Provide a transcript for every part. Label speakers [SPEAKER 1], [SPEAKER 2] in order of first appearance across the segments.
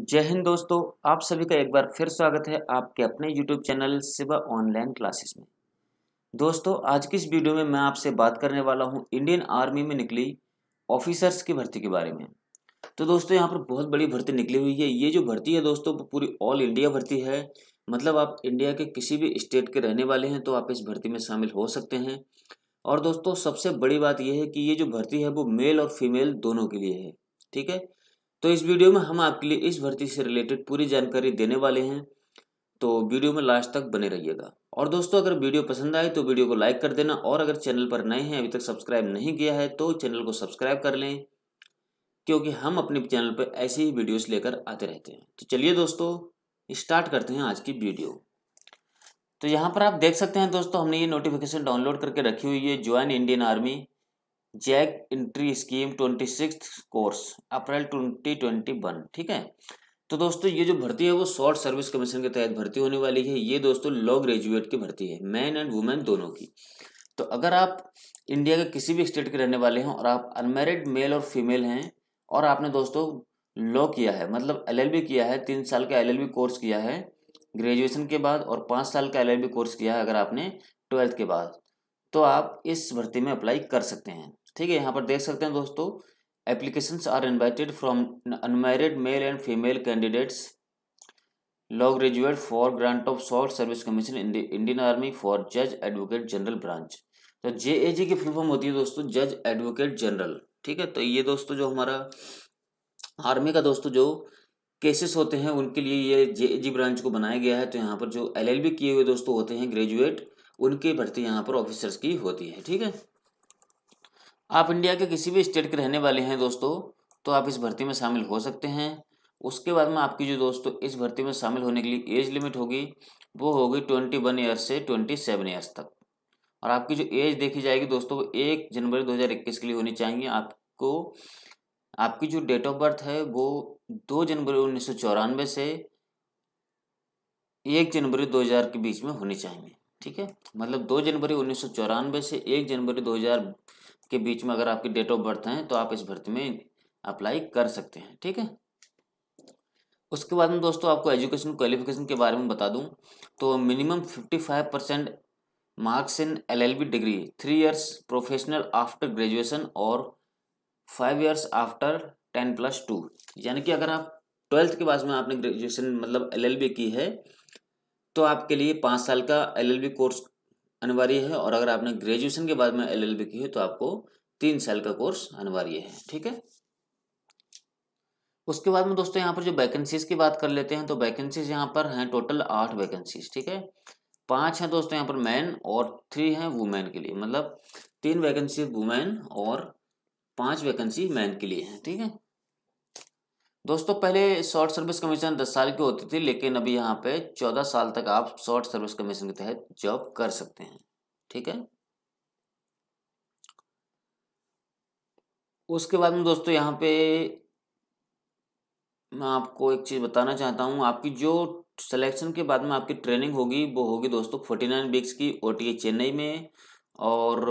[SPEAKER 1] जय हिंद दोस्तों आप सभी का एक बार फिर स्वागत है आपके अपने YouTube चैनल सिवा ऑनलाइन क्लासेस में दोस्तों आज की इस वीडियो में मैं आपसे बात करने वाला हूं इंडियन आर्मी में निकली ऑफिसर्स की भर्ती के बारे में तो दोस्तों यहाँ पर बहुत बड़ी भर्ती निकली हुई है ये जो भर्ती है दोस्तों वो पूरी ऑल इंडिया भर्ती है मतलब आप इंडिया के किसी भी स्टेट के रहने वाले हैं तो आप इस भर्ती में शामिल हो सकते हैं और दोस्तों सबसे बड़ी बात यह है कि ये जो भर्ती है वो मेल और फीमेल दोनों के लिए है ठीक है तो इस वीडियो में हम आपके लिए इस भर्ती से रिलेटेड पूरी जानकारी देने वाले हैं तो वीडियो में लास्ट तक बने रहिएगा और दोस्तों अगर वीडियो पसंद आए तो वीडियो को लाइक कर देना और अगर चैनल पर नए हैं अभी तक सब्सक्राइब नहीं किया है तो चैनल को सब्सक्राइब कर लें क्योंकि हम अपने चैनल पर ऐसे ही वीडियोस लेकर आते रहते हैं तो चलिए दोस्तों स्टार्ट करते हैं आज की वीडियो तो यहाँ पर आप देख सकते हैं दोस्तों हमने ये नोटिफिकेशन डाउनलोड करके रखी हुई है join Indian Army JAG entry scheme twenty six course April twenty twenty one ठीक है तो दोस्तों ये जो भर्ती है वो शॉर्ट सर्विस कमीशन के तहत भर्ती होने वाली है ये दोस्तों लॉ ग्रेजुएट की भर्ती है मैन एंड वुमेन दोनों की तो अगर आप इंडिया के किसी भी स्टेट के रहने वाले हैं और आप अनमेरिड मेल और फीमेल हैं और आपने दोस्तों लॉ किया है मतलब एलएलबी किया है तीन साल का एलएलबी कोर्स किया है ग्रेजुएशन के बाद और पाँच साल का एलएलबी कोर्स किया है अगर आपने ट्वेल्थ के बाद तो आप इस भर्ती में अप्लाई कर सकते हैं ठीक है यहाँ पर देख सकते हैं दोस्तों applications are invited from unmarried male and female candidates law graduate for grant of short service commission in the Indian Army for जज एडवोकेट जनरल ब्रांच तो जे ए जी की फुल फॉर्म होती है दोस्तों जज एडवोकेट जनरल ठीक है तो ये दोस्तों जो हमारा आर्मी का दोस्तों जो केसेस होते हैं उनके लिए ये जे ए जी ब्रांच को बनाया गया है तो यहाँ पर जो एल एल बी किए हुए दोस्तों होते हैं ग्रेजुएट उनकी भर्ती यहाँ पर ऑफिसर्स की होती है ठीक है आप इंडिया के किसी भी स्टेट के रहने वाले हैं दोस्तों तो आप इस भर्ती में शामिल हो सकते हैं उसके बाद में आपकी जो दोस्तों इस भर्ती में शामिल होने के लिए एज लिमिट होगी वो होगी ट्वेंटी वन ईयर्स से ट्वेंटी सेवन ईयर्स तक और आपकी जो एज देखी जाएगी दोस्तों वो एक जनवरी दो हज़ार इक्कीस के लिए होनी चाहिए आपको आपकी जो डेट ऑफ बर्थ है वो दो जनवरी उन्नीस सौ चौरानवे से एक जनवरी दो हज़ार के बीच में होनी चाहिए ठीक है मतलब दो जनवरी उन्नीस से एक जनवरी 2000 के बीच में अगर आपकी डेट ऑफ बर्थ है तो आप इस भर्ती में अप्लाई कर सकते हैं ठीक है उसके बाद में दोस्तों आपको एजुकेशन क्वालिफिकेशन के बारे में बता दूं तो minimum 55 percent marks in LLB degree three years professional after graduation और five years after ten plus two यानी कि अगर आप ट्वेल्थ के बाद में आपने ग्रेजुएशन मतलब एलएलबी की है तो आपके लिए पाँच साल का एलएलबी कोर्स अनिवार्य है और अगर आपने ग्रेजुएशन के बाद में एलएलबी की है तो आपको तीन साल का कोर्स अनिवार्य है ठीक है उसके बाद में दोस्तों यहाँ पर जो वैकेंसीज की बात कर लेते हैं तो वैकेंसीज यहाँ पर हैं टोटल आठ वैकेंसीज ठीक है पांच हैं दोस्तों यहाँ पर मैन और थ्री हैं वुमेन के लिए मतलब तीन वैकेंसी वुमेन और पांच वैकेंसी मैन के लिए हैं ठीक है दोस्तों पहले शॉर्ट सर्विस कमीशन दस साल की होती थी लेकिन अभी यहाँ पे चौदह साल तक आप शॉर्ट सर्विस कमीशन के तहत जॉब कर सकते हैं ठीक है उसके बाद में दोस्तों यहाँ पे मैं आपको एक चीज़ बताना चाहता हूँ आपकी जो सिलेक्शन के बाद में आपकी ट्रेनिंग होगी वो होगी दोस्तों फोर्टी नाइन वीक्स की ओ चेन्नई में और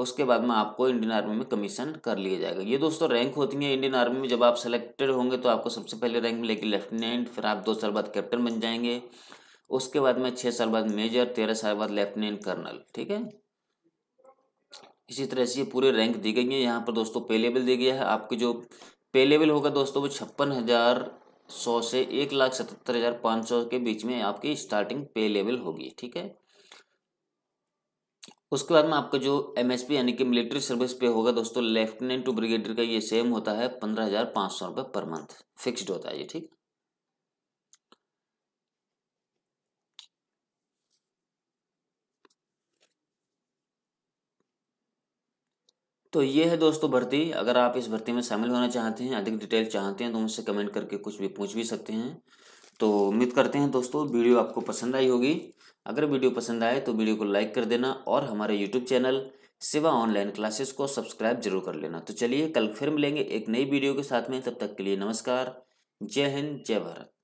[SPEAKER 1] उसके बाद में आपको इंडियन आर्मी में कमीशन कर लिया जाएगा ये दोस्तों रैंक होती है इंडियन आर्मी में जब आप सेलेक्टेड होंगे तो आपको सबसे पहले रैंक मिलेगी लेफ्टिनेंट फिर आप दो साल बाद कैप्टन बन जाएंगे उसके बाद में छः साल बाद मेजर तेरह साल बाद लेफ्टिनेंट कर्नल ठीक है इसी तरह से ये पूरे रैंक दी गई हैं यहाँ पर दोस्तों पे लेवल दिया गया है आपके जो पे लेवल होगा दोस्तों वो छप्पन हज़ार सौ से एक लाख सतहत्तर हज़ार पाँच सौ के बीच में आपकी स्टार्टिंग पे लेवल होगी ठीक है उसके बाद में आपका जो एम यानी कि मिलिट्री सर्विस पे होगा दोस्तों लेफ्टिनेंट टू ब्रिगेडियर का ये सेम होता है पंद्रह हज़ार पांच सौ रुपए पर मंथ फिक्स्ड होता है ये ठीक तो ये है दोस्तों भर्ती अगर आप इस भर्ती में शामिल होना चाहते हैं अधिक डिटेल चाहते हैं तो मुझसे कमेंट करके कुछ भी पूछ भी सकते हैं तो उम्मीद करते हैं दोस्तों वीडियो आपको पसंद आई होगी अगर वीडियो पसंद आए तो वीडियो को लाइक कर देना और हमारे यूट्यूब चैनल सिवा ऑनलाइन क्लासेस को सब्सक्राइब जरूर कर लेना तो चलिए कल फिर मिलेंगे एक नई वीडियो के साथ में तब तक के लिए नमस्कार जय हिंद जय भारत